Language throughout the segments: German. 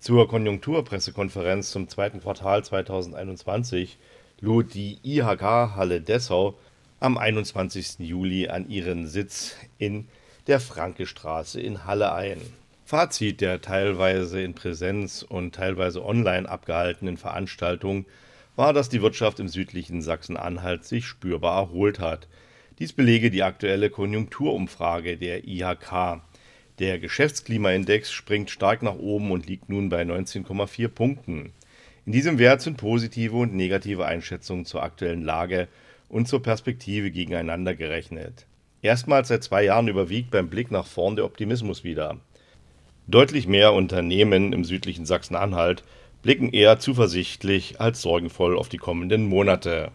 Zur Konjunkturpressekonferenz zum zweiten Quartal 2021 lud die IHK Halle Dessau am 21. Juli an ihren Sitz in der Frankestraße in Halle ein. Fazit der teilweise in Präsenz und teilweise online abgehaltenen Veranstaltung war, dass die Wirtschaft im südlichen Sachsen-Anhalt sich spürbar erholt hat. Dies belege die aktuelle Konjunkturumfrage der IHK. Der Geschäftsklimaindex springt stark nach oben und liegt nun bei 19,4 Punkten. In diesem Wert sind positive und negative Einschätzungen zur aktuellen Lage und zur Perspektive gegeneinander gerechnet. Erstmals seit zwei Jahren überwiegt beim Blick nach vorn der Optimismus wieder. Deutlich mehr Unternehmen im südlichen Sachsen-Anhalt blicken eher zuversichtlich als sorgenvoll auf die kommenden Monate.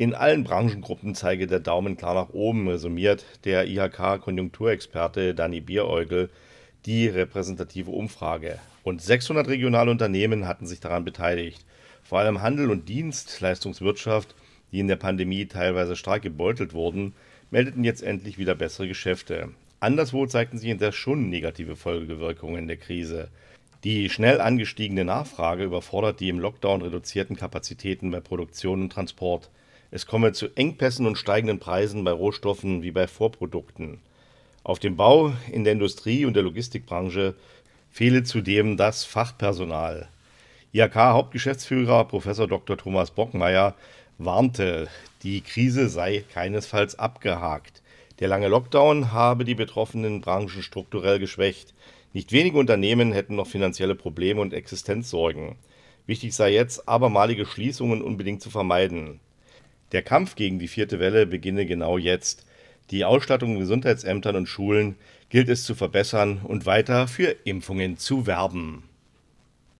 In allen Branchengruppen zeige der Daumen klar nach oben, resümiert der IHK-Konjunkturexperte Dani Bieräugel die repräsentative Umfrage. Und 600 regionale Unternehmen hatten sich daran beteiligt. Vor allem Handel und Dienstleistungswirtschaft, die in der Pandemie teilweise stark gebeutelt wurden, meldeten jetzt endlich wieder bessere Geschäfte. Anderswo zeigten sich in schon negative Folgewirkungen in der Krise. Die schnell angestiegene Nachfrage überfordert die im Lockdown reduzierten Kapazitäten bei Produktion und Transport. Es komme zu Engpässen und steigenden Preisen bei Rohstoffen wie bei Vorprodukten. Auf dem Bau, in der Industrie und der Logistikbranche fehle zudem das Fachpersonal. IHK-Hauptgeschäftsführer Prof. Dr. Thomas Bockmeier warnte, die Krise sei keinesfalls abgehakt. Der lange Lockdown habe die betroffenen Branchen strukturell geschwächt. Nicht wenige Unternehmen hätten noch finanzielle Probleme und Existenzsorgen. Wichtig sei jetzt, abermalige Schließungen unbedingt zu vermeiden. Der Kampf gegen die vierte Welle beginne genau jetzt. Die Ausstattung in Gesundheitsämtern und Schulen gilt es zu verbessern und weiter für Impfungen zu werben.